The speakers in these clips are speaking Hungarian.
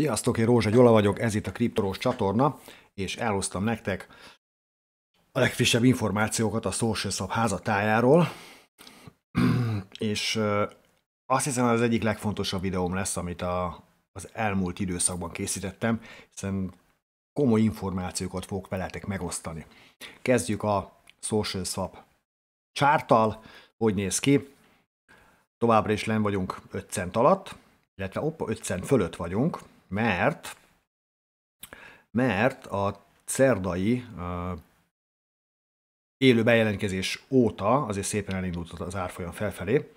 Sziasztok, én Rózsa Gyola vagyok, ez itt a Kriptorós csatorna, és elhoztam nektek a legfrissebb információkat a Social Shop házatájáról, és azt hiszem, az egyik legfontosabb videóm lesz, amit a, az elmúlt időszakban készítettem, hiszen komoly információkat fogok veletek megosztani. Kezdjük a Social Swap csártal, hogy néz ki. Továbbra is len vagyunk 5 cent alatt, illetve opa, 5 cent fölött vagyunk, mert, mert a szerdai uh, élő bejelentkezés óta azért szépen elindult az árfolyam felfelé.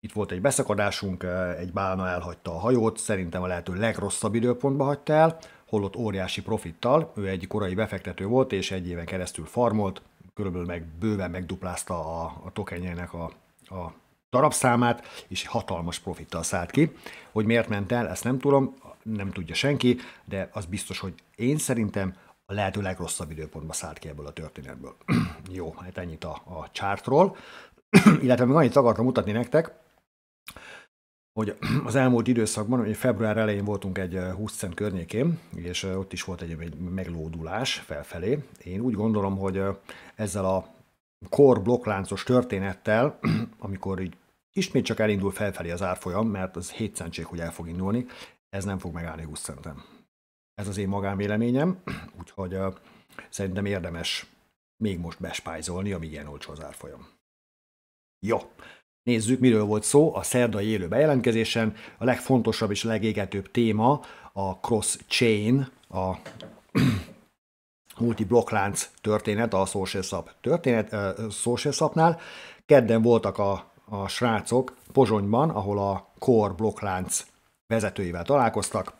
Itt volt egy beszakadásunk, egy bálna elhagyta a hajót, szerintem a lehető legrosszabb időpontba hagyta el, holott óriási profittal, ő egy korai befektető volt, és egy éven keresztül farmolt, körülbelül meg bőven megduplázta a, a tokenjének a, a darabszámát, és hatalmas profittal szállt ki. Hogy miért ment el, ezt nem tudom nem tudja senki, de az biztos, hogy én szerintem a lehető legrosszabb időpontba szállt ki ebből a történetből. Jó, hát ennyit a, a csártról. Illetve még annyit akartam mutatni nektek, hogy az elmúlt időszakban, ugye február elején voltunk egy 20 eh, cent környékén, és eh, ott is volt egy, egy meglódulás felfelé. Én úgy gondolom, hogy eh, ezzel a kor blokkláncos történettel, amikor így ismét csak elindul felfelé az árfolyam, mert az 7 centsék hogy el fog indulni, ez nem fog megállni 20 centen. Ez az én magánvéleményem, úgyhogy uh, szerintem érdemes még most bespájzolni, amíg ilyen olcsó az árfolyam. Jó, nézzük, miről volt szó a szerdai élő bejelentkezésen. A legfontosabb és legégetőbb téma a cross-chain, a multi-blokklánc történet, a Social Sub történet, uh, Kedden voltak a, a srácok Pozsonyban, ahol a Core blokklánc vezetőivel találkoztak.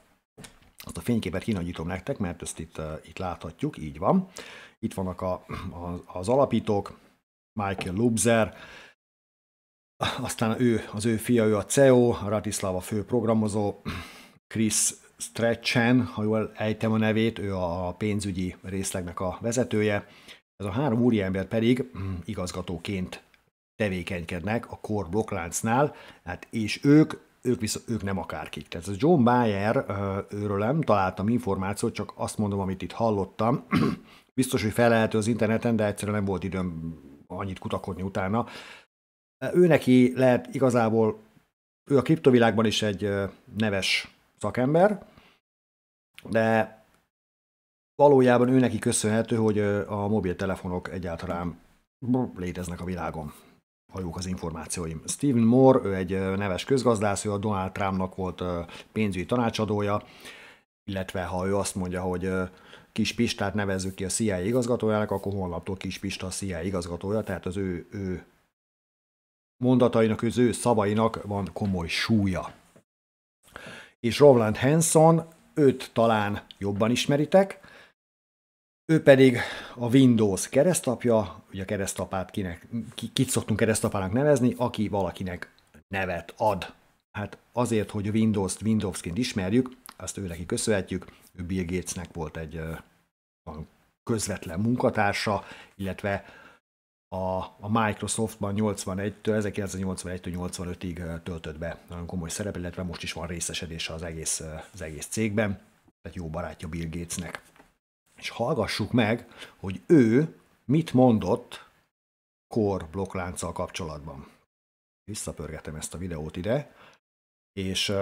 Azt a fényképet kinagyítom nektek, mert ezt itt, eh, itt láthatjuk, így van. Itt vannak a, a, az alapítók, Michael Lubzer, aztán ő, az ő fia, ő a CEO, a Ratislava fő programozó, Chris Stretchen, ha jól ejtem a nevét, ő a pénzügyi részlegnek a vezetője. Ez a három úriember pedig hm, igazgatóként tevékenykednek a Core blokkláncnál, hát és ők ők, visz, ők nem akárkik. Tehát ez John Mayer, őről nem találtam információt, csak azt mondom, amit itt hallottam. Biztos, hogy felelhető az interneten, de egyszerűen nem volt időm annyit kutakodni utána. Ő neki lehet igazából, ő a kriptovilágban is egy neves szakember, de valójában ő neki köszönhető, hogy a mobiltelefonok egyáltalán léteznek a világon ha jók az információim. Stephen Moore, ő egy neves közgazdász, ő a Donald Trumpnak volt pénzügyi tanácsadója, illetve ha ő azt mondja, hogy Kis Pistát nevezzük ki a CIA igazgatójának, akkor holnaptól Kis Pista a CIA igazgatója, tehát az ő, ő mondatainak, az ő szavainak van komoly súlya. És Roland Hanson, őt talán jobban ismeritek, ő pedig a Windows keresztapja, ugye a keresztapát kinek, ki, kit szoktunk keresztapának nevezni, aki valakinek nevet ad. Hát azért, hogy a Windows-t Windowsként ismerjük, azt ő neki köszönhetjük, ő Bill Gatesnek volt egy közvetlen munkatársa, illetve a, a Microsoftban 81-től, 1981-től 85-ig töltött be nagyon komoly szerep, illetve most is van részesedése az egész, az egész cégben, tehát jó barátja Bill Gatesnek és hallgassuk meg, hogy ő mit mondott kor blokklánccal kapcsolatban. Visszapörgetem ezt a videót ide, és,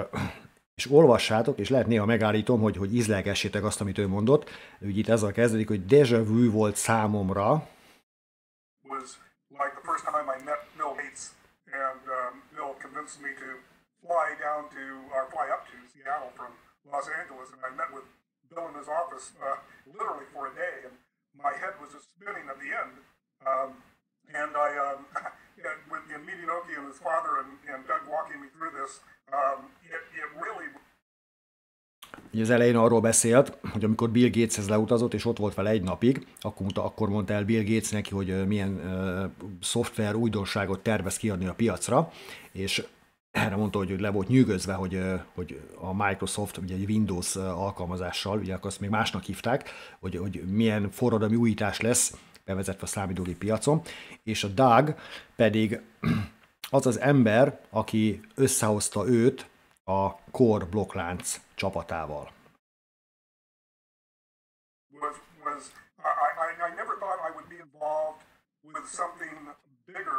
és olvassátok, és lehet néha megállítom, hogy, hogy ízlelgessétek azt, amit ő mondott. Úgy itt ezzel kezdődik, hogy déjà vu volt számomra. Was like the first time I met Bill Gates, and um, Bill convinced me to fly down to, or fly up to Seattle from Los Angeles, and I met with Bill in his office uh, literally for a day, and my head was just spinning at the end. Um, and I, um, and with meeting Oki and his father and, and Doug walking me through this, um, it, it really Ugye az elején arról beszélt, hogy amikor Bill Gateshez leutazott, és ott volt vele egy napig, akkor, akkor mondta el Bill Gates neki, hogy milyen uh, szoftver újdonságot tervez kiadni a piacra, és erre mondta, hogy, hogy le volt nyűgözve, hogy, hogy a Microsoft ugye egy Windows alkalmazással, ugye akkor azt még másnak hívták, hogy, hogy milyen forradalmi újítás lesz bevezetve a számítógép piacon, és a Doug pedig az az ember, aki összehozta őt a Core blokklánc csapatával. Was, was, I, I, I never thought I would be involved with something bigger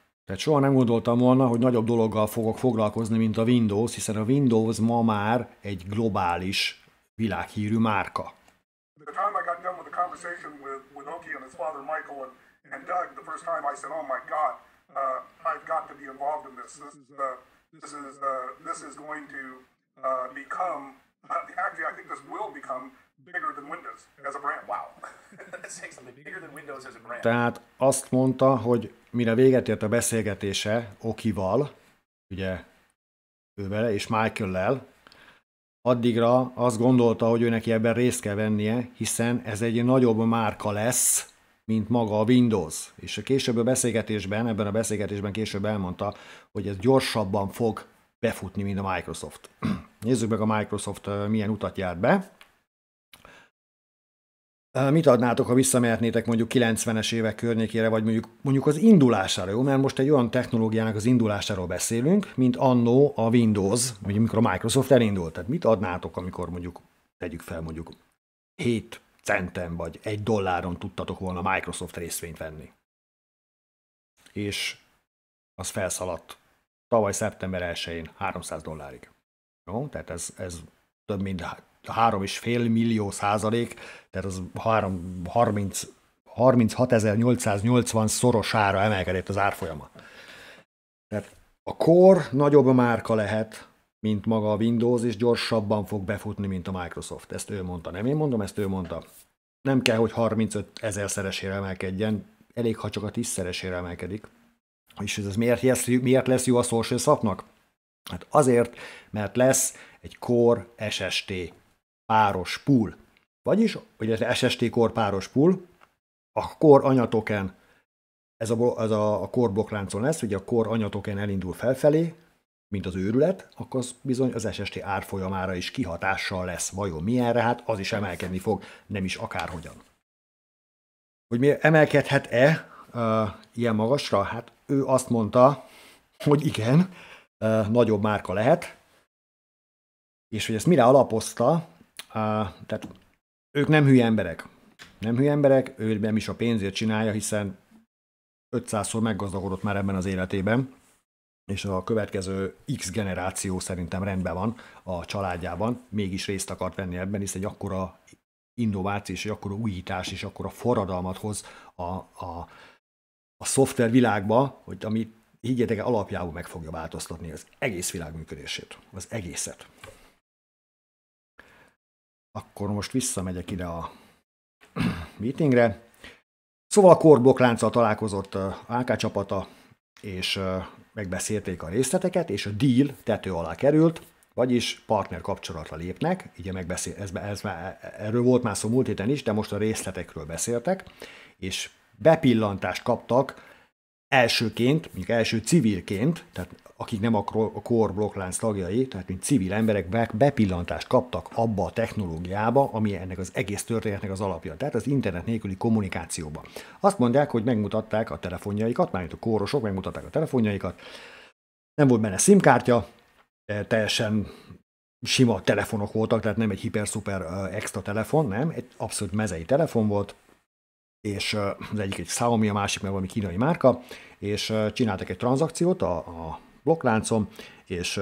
Tehát soha nem gondoltam volna, hogy nagyobb dologgal fogok foglalkozni, mint a Windows, hiszen a Windows ma már egy globális világhírű márka. Tehát azt mondta, hogy mire véget ért a beszélgetése Okival, ugye ővel és Michael-lel, addigra azt gondolta, hogy ő neki ebben részt kell vennie, hiszen ez egy nagyobb márka lesz, mint maga a Windows. És a később a beszélgetésben, ebben a beszélgetésben később elmondta, hogy ez gyorsabban fog befutni, mint a Microsoft. Nézzük meg a Microsoft eh, milyen utat járt be. Mit adnátok, ha visszamehetnétek mondjuk 90-es évek környékére, vagy mondjuk, mondjuk az indulására, jó? Mert most egy olyan technológiának az indulásáról beszélünk, mint annó a Windows, vagy amikor a Microsoft elindult. Tehát mit adnátok, amikor mondjuk, tegyük fel mondjuk 7 centen vagy egy dolláron tudtatok volna Microsoft részvényt venni? És az felszaladt tavaly szeptember 1-én 300 dollárig. Jó? Tehát ez, ez több mint 3,5 millió százalék, tehát az 3, 30, 36.880 szorosára emelkedett az árfolyama. Tehát a kor nagyobb márka lehet, mint maga a Windows, és gyorsabban fog befutni, mint a Microsoft. Ezt ő mondta. Nem én mondom, ezt ő mondta. Nem kell, hogy 35 ezer szeresére emelkedjen, elég, ha csak a 10 szeresére emelkedik. És ez miért lesz, miért lesz jó a social szaknak? Hát azért, mert lesz egy Core SST páros pool. Vagyis, ez SST core páros pool, a core anyatoken, ez a, ez a, a core blokkláncon lesz, ugye a core anyatoken elindul felfelé, mint az őrület, akkor az bizony az SST árfolyamára is kihatással lesz. Vajon milyenre? Hát az is emelkedni fog, nem is akárhogyan. Hogy mi emelkedhet-e uh, ilyen magasra? Hát ő azt mondta, hogy igen, uh, nagyobb márka lehet, és hogy ezt mire alapozta, tehát ők nem hülye emberek. Nem hülye emberek, ő nem is a pénzért csinálja, hiszen 500-szor meggazdagodott már ebben az életében, és a következő X generáció szerintem rendben van a családjában, mégis részt akart venni ebben, hiszen egy akkora innováció és egy akkora újítás és akkora forradalmat hoz a, a, a szoftver világba, hogy ami higgyetek, alapjául meg fogja változtatni az egész világ működését, az egészet. Akkor most visszamegyek ide a meetingre. Szóval a korboklánccal találkozott a AK csapata, és megbeszélték a részleteket, és a deal tető alá került, vagyis partner kapcsolatra lépnek, ugye megbeszél, ez, ez, ez, erről volt már szó múlt héten is, de most a részletekről beszéltek, és bepillantást kaptak elsőként, mondjuk első civilként, tehát akik nem a core blokklánc tagjai, tehát mint civil emberek bepillantást kaptak abba a technológiába, ami ennek az egész történetnek az alapja, tehát az internet nélküli kommunikációba. Azt mondják, hogy megmutatták a telefonjaikat, mármint a kórosok megmutatták a telefonjaikat, nem volt benne simkártya, teljesen sima telefonok voltak, tehát nem egy hiper-szuper extra telefon, nem, egy abszolút mezei telefon volt, és az egyik egy Xiaomi, a másik meg valami kínai márka, és csináltak egy tranzakciót a, a blokkláncon, és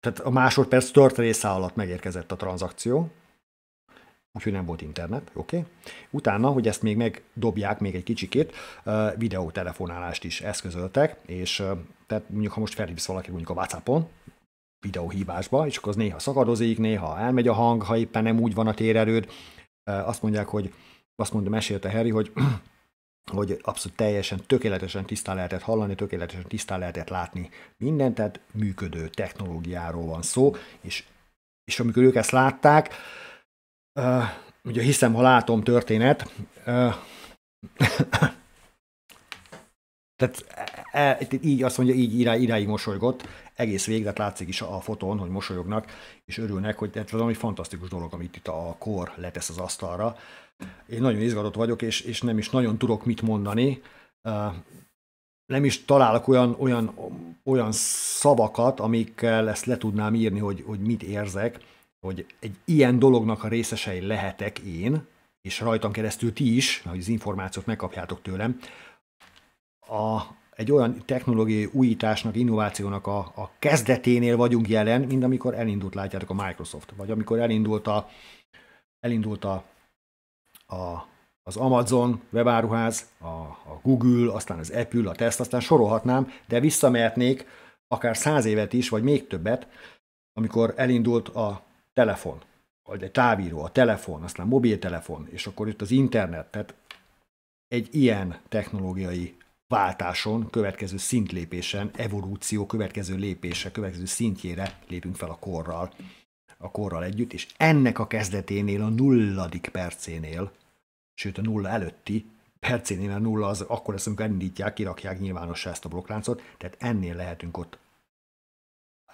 tehát a másodperc tört része alatt megérkezett a tranzakció, úgyhogy nem volt internet, oké. Okay. Utána, hogy ezt még megdobják még egy kicsikét, videótelefonálást is eszközöltek, és tehát mondjuk, ha most felhívsz valaki mondjuk a WhatsAppon, videóhívásba, és akkor az néha szakadozik, néha elmegy a hang, ha éppen nem úgy van a térerőd, azt mondják, hogy azt mondja, mesélte Harry, hogy hogy abszolút teljesen, tökéletesen tisztán lehetett hallani, tökéletesen tisztán lehetett látni mindent, tehát működő technológiáról van szó, és, és amikor ők ezt látták, uh, ugye hiszem, ha látom történet, uh, tehát e, e, így azt mondja, így irány, iráig mosolygott, egész végig, tehát látszik is a fotón, hogy mosolyognak, és örülnek, hogy ez valami fantasztikus dolog, amit itt a kor letesz az asztalra. Én nagyon izgatott vagyok, és, és nem is nagyon tudok mit mondani. E, nem is találok olyan, olyan, olyan szavakat, amikkel ezt le tudnám írni, hogy, hogy mit érzek, hogy egy ilyen dolognak a részesei lehetek én, és rajtam keresztül ti is, hogy az információt megkapjátok tőlem, a, egy olyan technológiai újításnak, innovációnak a, a kezdeténél vagyunk jelen, mint amikor elindult, látjátok, a Microsoft, vagy amikor elindult a, elindult a, a az Amazon webáruház, a, a Google, aztán az Apple, a Tesla, aztán sorolhatnám, de visszamehetnék akár száz évet is, vagy még többet, amikor elindult a telefon, vagy egy távíró, a telefon, aztán mobiltelefon, és akkor itt az internet, tehát egy ilyen technológiai váltáson, következő szintlépésen, evolúció következő lépése, következő szintjére lépünk fel a korral, a korral együtt, és ennek a kezdeténél, a nulladik percénél, sőt a nulla előtti percénél a nulla az akkor lesz, amikor elindítják, kirakják nyilvánossá ezt a blokkláncot, tehát ennél lehetünk ott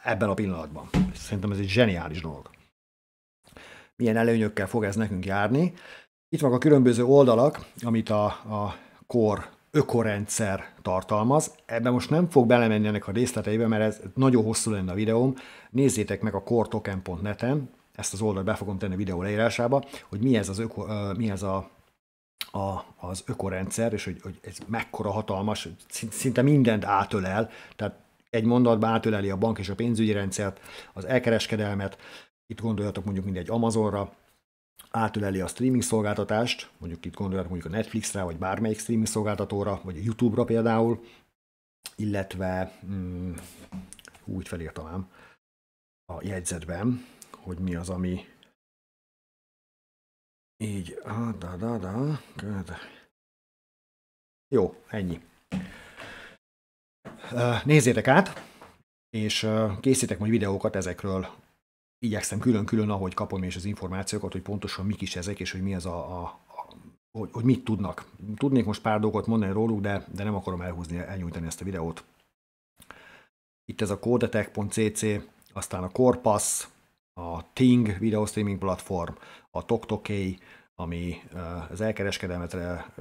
ebben a pillanatban. Szerintem ez egy zseniális dolog. Milyen előnyökkel fog ez nekünk járni? Itt van a különböző oldalak, amit a, a kor ökorendszer tartalmaz. Ebben most nem fog belemenni ennek a részleteibe, mert ez nagyon hosszú lenne a videóm. Nézzétek meg a kortoken.net-en, ezt az oldalt be fogom tenni a videó leírásába, hogy mi ez az, öko, mi ez a a, az ökorendszer, és hogy, hogy ez mekkora hatalmas, szinte mindent átölel, tehát egy mondatban átöleli a bank és a pénzügyi rendszert, az elkereskedelmet, itt gondoljatok mondjuk mindegy Amazonra, átöleli a streaming szolgáltatást, mondjuk itt gondoljunk mondjuk a Netflixre, vagy bármelyik streaming szolgáltatóra, vagy a YouTube-ra például, illetve mm, úgy felírtam a jegyzetben, hogy mi az, ami így, da, da, da, Jó, ennyi. Nézzétek át, és készítek majd videókat ezekről igyekszem külön-külön, ahogy kapom és az információkat, hogy pontosan mik is ezek, és hogy mi ez a, a hogy, hogy mit tudnak. Tudnék most pár dolgot mondani róluk, de, de nem akarom elhúzni, elnyújtani ezt a videót. Itt ez a codetech.cc, aztán a Corpus, a Ting video streaming platform, a TokTokay, ami az elkereskedelmetre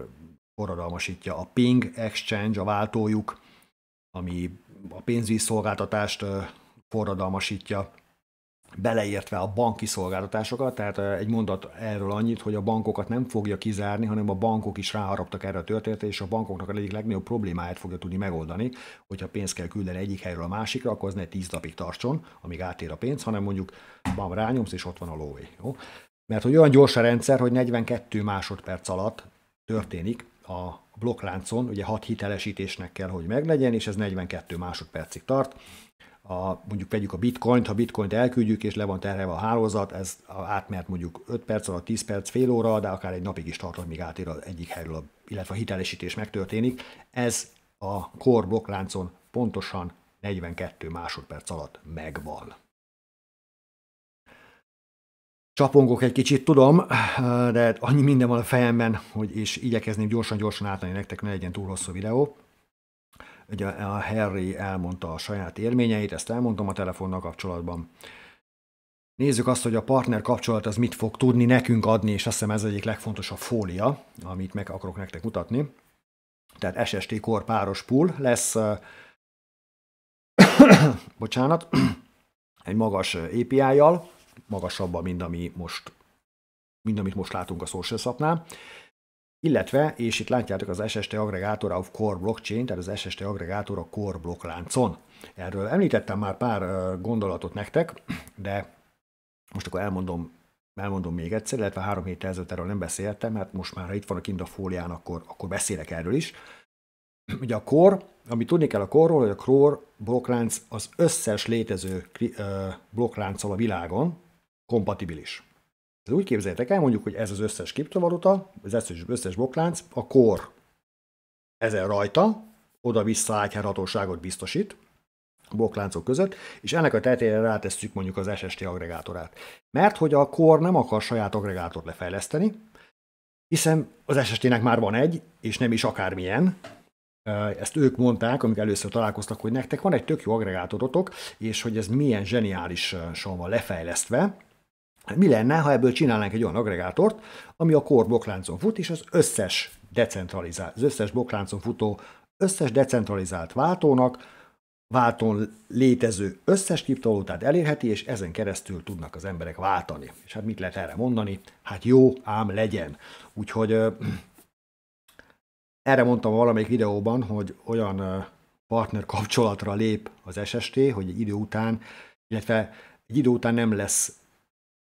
forradalmasítja, a Ping Exchange, a váltójuk, ami a pénzügyi szolgáltatást forradalmasítja, beleértve a banki szolgáltatásokat, tehát egy mondat erről annyit, hogy a bankokat nem fogja kizárni, hanem a bankok is ráharaptak erre a történetre, és a bankoknak a egyik legnagyobb problémáját fogja tudni megoldani, hogyha pénzt kell küldeni egyik helyről a másikra, akkor az ne 10 napig tartson, amíg átér a pénz, hanem mondjuk bam, rányomsz, és ott van a lóvé. Jó? Mert hogy olyan gyors a rendszer, hogy 42 másodperc alatt történik a blokkláncon, ugye 6 hitelesítésnek kell, hogy meglegyen, és ez 42 másodpercig tart, a, mondjuk vegyük a bitcoint, ha bitcoint elküldjük, és le van terhelve a hálózat, ez átmert mondjuk 5 perc alatt, 10 perc, fél óra, de akár egy napig is tartott, míg átér az egyik helyről, a, illetve a hitelesítés megtörténik. Ez a core blokkláncon pontosan 42 másodperc alatt megvan. Csapongok egy kicsit, tudom, de annyi minden van a fejemben, hogy és igyekezném gyorsan-gyorsan átadni nektek, ne legyen túl hosszú videó. Ugye a Harry elmondta a saját élményeit ezt elmondtam a telefonnal kapcsolatban. Nézzük azt, hogy a partner kapcsolat az mit fog tudni nekünk adni, és azt hiszem ez egyik legfontosabb fólia, amit meg akarok nektek mutatni. Tehát SST kor páros pool lesz, bocsánat, egy magas API-jal, magasabban, mint, ami most, mint amit most látunk a Social illetve, és itt látjátok az SST aggregátor of Core Blockchain, tehát az SST aggregátor a Core blokkláncon. Erről említettem már pár gondolatot nektek, de most akkor elmondom, elmondom még egyszer, illetve három héttel ezelőtt erről nem beszéltem, mert most már ha itt van a kint a fólián, akkor, akkor beszélek erről is. Ugye a kor, ami tudni kell a korról, hogy a core blokklánc az összes létező blokkláncsal a világon kompatibilis. Tehát úgy képzeljétek el, mondjuk, hogy ez az összes kriptovaluta, az összes, összes boklánc, a kor ezen rajta, oda-vissza átjárhatóságot biztosít, a blokkláncok között, és ennek a tetejére rátesszük mondjuk az SST agregátorát. Mert hogy a kor nem akar saját agregátort lefejleszteni, hiszen az SST-nek már van egy, és nem is akármilyen, ezt ők mondták, amikor először találkoztak, hogy nektek van egy tök jó agregátorotok, és hogy ez milyen zseniálisan van lefejlesztve, mi lenne, ha ebből csinálnánk egy olyan agregátort, ami a kor blokkláncon fut, és az összes decentralizált, az összes blokkláncon futó, összes decentralizált váltónak, váltón létező összes kriptovalutát elérheti, és ezen keresztül tudnak az emberek váltani. És hát mit lehet erre mondani? Hát jó, ám legyen. Úgyhogy ö, erre mondtam valamelyik videóban, hogy olyan ö, partner kapcsolatra lép az SST, hogy egy idő után, illetve egy idő után nem lesz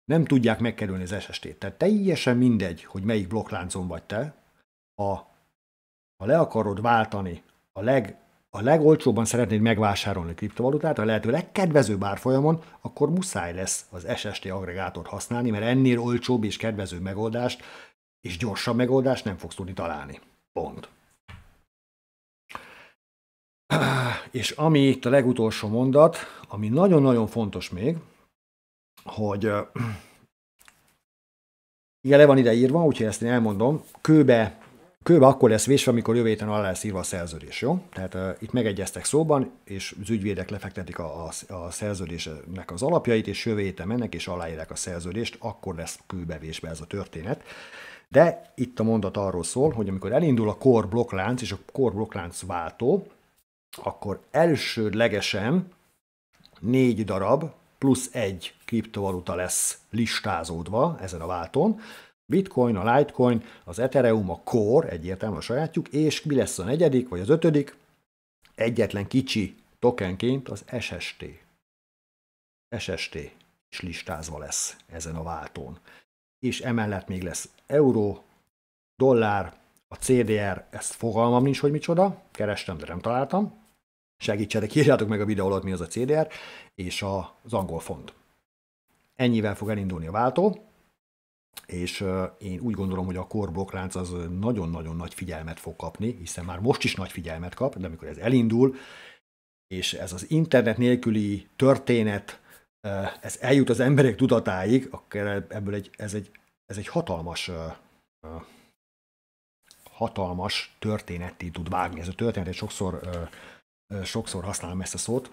nem tudják megkerülni az SST-t. Tehát teljesen mindegy, hogy melyik blokkláncon vagy te, ha, ha le akarod váltani a leg a legolcsóbban szeretnéd megvásárolni a kriptovalutát, a lehető legkedvezőbb árfolyamon, akkor muszáj lesz az SST agregátort használni, mert ennél olcsóbb és kedvező megoldást és gyorsabb megoldást nem fogsz tudni találni. Pont. És ami itt a legutolsó mondat, ami nagyon-nagyon fontos még, hogy igen, le van ide írva, úgyhogy ezt én elmondom, kőbe, kőbe akkor lesz vésve, amikor jövő héten alá lesz írva a szerződés, jó? Tehát uh, itt megegyeztek szóban, és az ügyvédek lefektetik a, a, a szerződésnek az alapjait, és jövő héten mennek, és aláírják a szerződést, akkor lesz kőbe vésve ez a történet. De itt a mondat arról szól, hogy amikor elindul a kor blokklánc és a kor blokklánc váltó, akkor elsődlegesen négy darab plusz egy kriptovaluta lesz listázódva ezen a válton, Bitcoin, a Litecoin, az Ethereum, a Core, egyértelműen a sajátjuk, és mi lesz a negyedik vagy az ötödik? Egyetlen kicsi tokenként az SST. SST is listázva lesz ezen a váltón. És emellett még lesz euró, dollár, a CDR, ezt fogalmam nincs, hogy micsoda, kerestem, de nem találtam, Segítsetek, írjátok meg a videó alatt, mi az a CDR, és az angol font. Ennyivel fog elindulni a váltó, és én úgy gondolom, hogy a korblokklánc az nagyon-nagyon nagy figyelmet fog kapni, hiszen már most is nagy figyelmet kap, de amikor ez elindul, és ez az internet nélküli történet, ez eljut az emberek tudatáig, akkor ebből egy, ez, egy, ez egy hatalmas hatalmas történeti tud vágni. Ez a történet sokszor sokszor használom ezt a szót,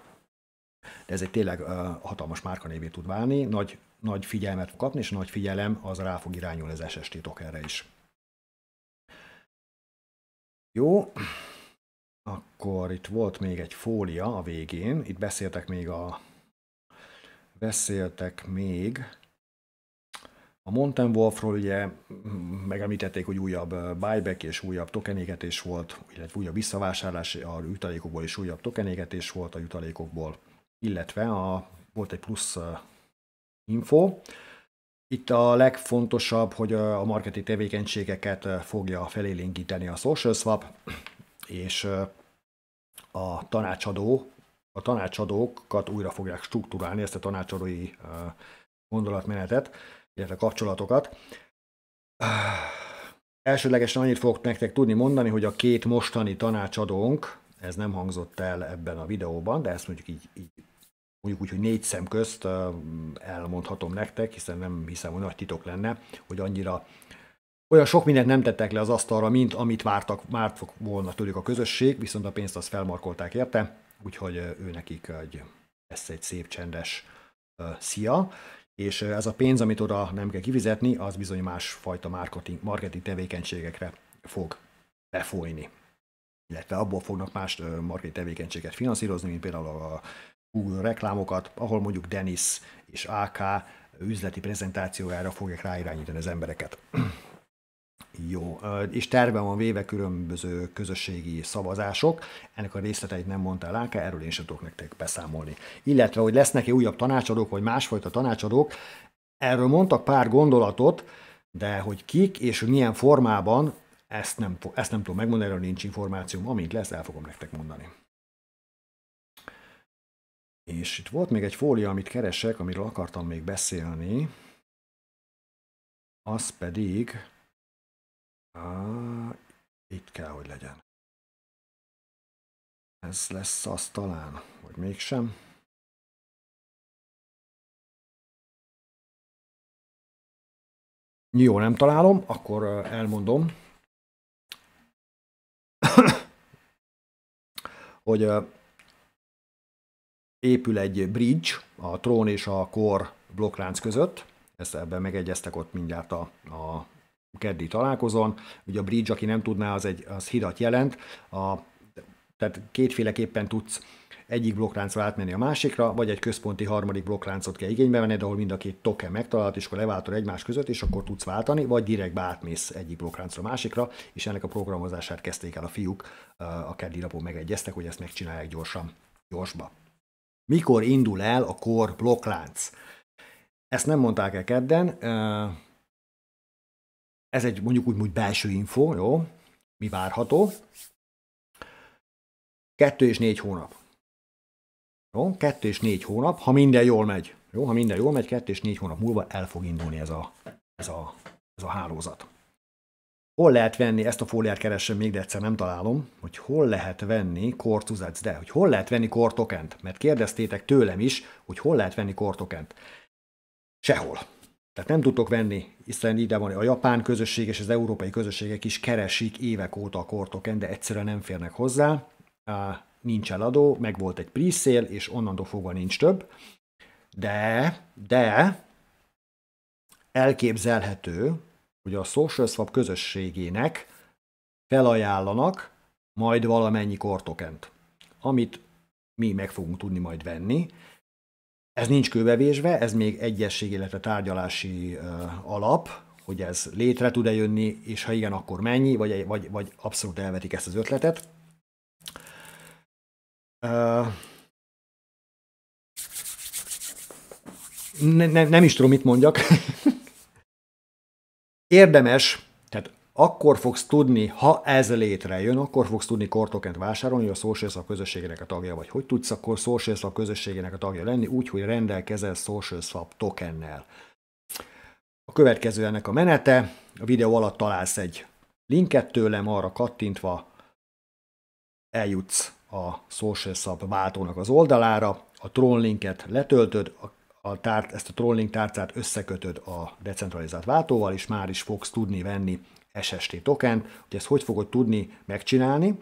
de ez egy tényleg hatalmas márkanévé tud válni, nagy, nagy figyelmet fog kapni, és a nagy figyelem az rá fog irányulni az SST tokenre is. Jó, akkor itt volt még egy fólia a végén, itt beszéltek még a beszéltek még a Mountain Wolfról ugye mm, megemlítették, hogy újabb buyback és újabb tokenégetés volt, illetve újabb visszavásárlás a jutalékokból és újabb tokenégetés volt a jutalékokból, illetve a, volt egy plusz info. Itt a legfontosabb, hogy a marketi tevékenységeket fogja felélénkíteni a swap, és a tanácsadó, a tanácsadókat újra fogják struktúrálni ezt a tanácsadói gondolatmenetet illetve kapcsolatokat. Elsődlegesen annyit fogok nektek tudni mondani, hogy a két mostani tanácsadónk, ez nem hangzott el ebben a videóban, de ezt mondjuk így, így mondjuk úgy, hogy négy szem közt elmondhatom nektek, hiszen nem hiszem, hogy nagy titok lenne, hogy annyira olyan sok mindent nem tettek le az asztalra, mint amit vártak, várt volna tőlük a közösség, viszont a pénzt azt felmarkolták érte, úgyhogy ő nekik egy, lesz egy szép csendes uh, szia és ez a pénz, amit oda nem kell kivizetni az bizony másfajta marketing, marketing tevékenységekre fog befolyni. Illetve abból fognak más marketing tevékenységet finanszírozni, mint például a Google reklámokat, ahol mondjuk Denis és AK üzleti prezentációjára fogják ráirányítani az embereket jó. És terve van véve különböző közösségi szavazások. Ennek a részleteit nem el Áka, erről én sem tudok nektek beszámolni. Illetve, hogy lesznek-e újabb tanácsadók, vagy másfajta tanácsadók, erről mondtak pár gondolatot, de hogy kik és milyen formában, ezt nem, ezt nem tudom megmondani, erről nincs információm. Amint lesz, el fogom nektek mondani. És itt volt még egy fólia, amit keresek, amiről akartam még beszélni. Az pedig itt kell, hogy legyen. Ez lesz az talán, vagy mégsem. Jó, nem találom, akkor elmondom, hogy épül egy bridge a trón és a kor blokklánc között, ezt ebben megegyeztek ott mindjárt a, a keddi találkozón. Ugye a bridge, aki nem tudná, az, egy, az hidat jelent. A, tehát kétféleképpen tudsz egyik blokkláncra átmenni a másikra, vagy egy központi harmadik blokkláncot kell igénybe venned, ahol mind a két token megtalálhat, és akkor leváltod egymás között, és akkor tudsz váltani, vagy direkt átmész egyik blokkláncra a másikra, és ennek a programozását kezdték el a fiúk, a keddi lapon megegyeztek, hogy ezt megcsinálják gyorsan, gyorsba. Mikor indul el a kor blokklánc? Ezt nem mondták el kedden, ez egy mondjuk úgy, úgy belső info, jó? Mi várható? Kettő és négy hónap. Jó? Kettő és négy hónap, ha minden jól megy. Jó? Ha minden jól megy, kettő és négy hónap múlva el fog indulni ez a, ez a, ez a hálózat. Hol lehet venni, ezt a fóliát keresem még, de egyszer nem találom, hogy hol lehet venni kortuzec, de hogy hol lehet venni kortokent, mert kérdeztétek tőlem is, hogy hol lehet venni kortokent. Sehol. Tehát nem tudtok venni, hiszen ide van a japán közösség és az európai közösségek is keresik évek óta a kortoken, de egyszerűen nem férnek hozzá. Nincs eladó, meg volt egy pre és onnantól fogva nincs több. De, de elképzelhető, hogy a Swap közösségének felajánlanak majd valamennyi kortokent, amit mi meg fogunk tudni majd venni, ez nincs kövevésve, ez még egyesség, illetve tárgyalási alap, hogy ez létre tud-e jönni, és ha igen, akkor mennyi, vagy, vagy, vagy abszolút elvetik ezt az ötletet. Ne, ne, nem is tudom, mit mondjak. Érdemes akkor fogsz tudni, ha ez létrejön, akkor fogsz tudni kortokent vásárolni, hogy a Social Slab közösségének a tagja vagy. Hogy tudsz akkor Social Slab közösségének a tagja lenni, úgy, hogy rendelkezel Social swap tokennel. A következő ennek a menete, a videó alatt találsz egy linket tőlem, arra kattintva eljutsz a Social swap váltónak az oldalára, a Tron linket letöltöd, a a tárt, ezt a trolling tárcát összekötöd a decentralizált váltóval, és már is fogsz tudni venni SST token, hogy ezt hogy fogod tudni megcsinálni,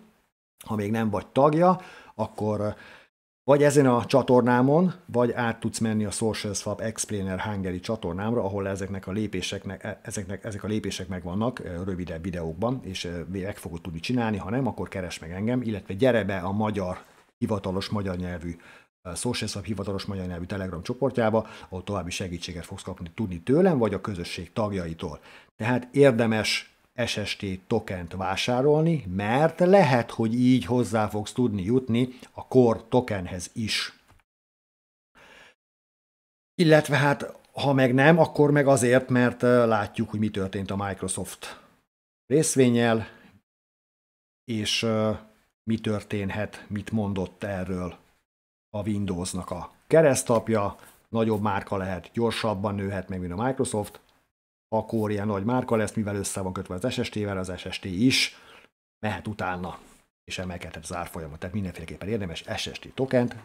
ha még nem vagy tagja, akkor eh, vagy ezen a csatornámon, vagy át tudsz menni a Swap Explainer Hungary csatornámra, ahol ezeknek a lépéseknek, e, ezeknek, ezek a lépések megvannak eh, rövidebb videókban, és eh, meg fogod tudni csinálni, ha nem, akkor keres meg engem, illetve gyere be a magyar, hivatalos magyar nyelvű Swap hivatalos magyar nyelvű Telegram csoportjába, ahol további segítséget fogsz kapni tudni tőlem, vagy a közösség tagjaitól. Tehát érdemes SST tokent vásárolni, mert lehet, hogy így hozzá fogsz tudni jutni a Core tokenhez is. Illetve hát, ha meg nem, akkor meg azért, mert látjuk, hogy mi történt a Microsoft részvényel, és mi történhet, mit mondott erről a Windowsnak a keresztapja, nagyobb márka lehet, gyorsabban nőhet meg, mint a Microsoft, akkor ilyen nagy márka lesz, mivel össze van kötve az SST-vel, az SST is mehet utána, és emelkedhet az árfolyamot. Tehát mindenféleképpen érdemes SST tokent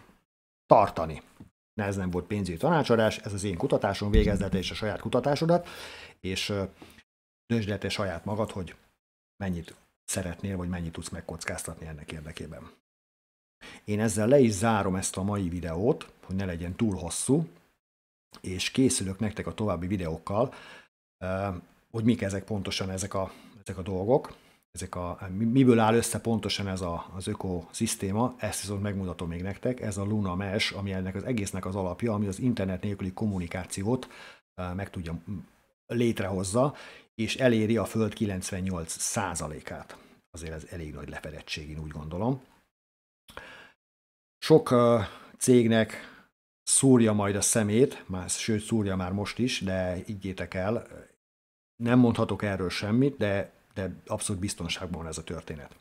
tartani. Na, ez nem volt pénzügyi tanácsadás, ez az én kutatásom, végezete és a saját kutatásodat, és döntsd el saját magad, hogy mennyit szeretnél, vagy mennyit tudsz megkockáztatni ennek érdekében. Én ezzel le is zárom ezt a mai videót, hogy ne legyen túl hosszú, és készülök nektek a további videókkal, hogy mik ezek pontosan ezek a, ezek a dolgok, ezek a, miből áll össze pontosan ez a, az ökoszisztéma, ezt viszont megmutatom még nektek, ez a Luna Mesh, ami ennek az egésznek az alapja, ami az internet nélküli kommunikációt meg tudja létrehozza, és eléri a Föld 98 százalékát. Azért ez elég nagy lefedettség, én úgy gondolom. Sok cégnek szúrja majd a szemét, már, sőt szúrja már most is, de higgyétek el, nem mondhatok erről semmit, de, de abszolút biztonságban van ez a történet.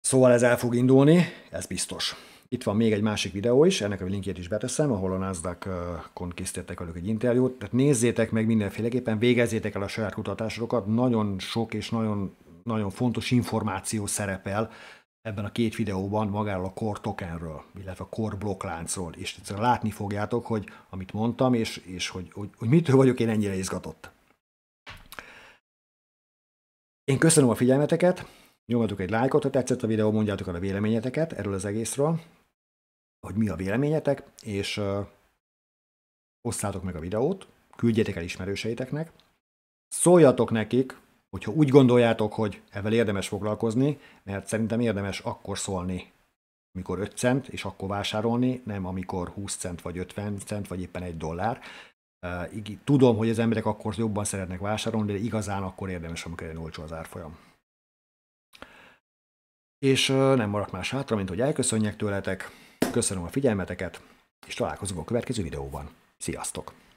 Szóval ez el fog indulni, ez biztos. Itt van még egy másik videó is, ennek a linkjét is beteszem, ahol a nasdaq kon készítettek velük egy interjút. Tehát nézzétek meg mindenféleképpen, végezzétek el a saját kutatásokat, nagyon sok és nagyon, nagyon fontos információ szerepel ebben a két videóban magáról a core tokenről, illetve a core blokkláncról, és egyszerűen látni fogjátok, hogy amit mondtam, és, és hogy, hogy, hogy mitől vagyok én ennyire izgatott. Én köszönöm a figyelmeteket, nyomjatok egy lájkot, ha tetszett a videó, mondjátok el a véleményeteket erről az egészről, hogy mi a véleményetek, és uh, osszátok meg a videót, küldjetek el ismerőseiteknek, szóljatok nekik, Hogyha úgy gondoljátok, hogy ezzel érdemes foglalkozni, mert szerintem érdemes akkor szólni, amikor 5 cent, és akkor vásárolni, nem amikor 20 cent, vagy 50 cent, vagy éppen 1 dollár. Tudom, hogy az emberek akkor jobban szeretnek vásárolni, de igazán akkor érdemes, amikor egy olcsó az árfolyam. És nem maradt más hátra, mint hogy elköszönjek tőletek. Köszönöm a figyelmeteket, és találkozunk a következő videóban. Sziasztok!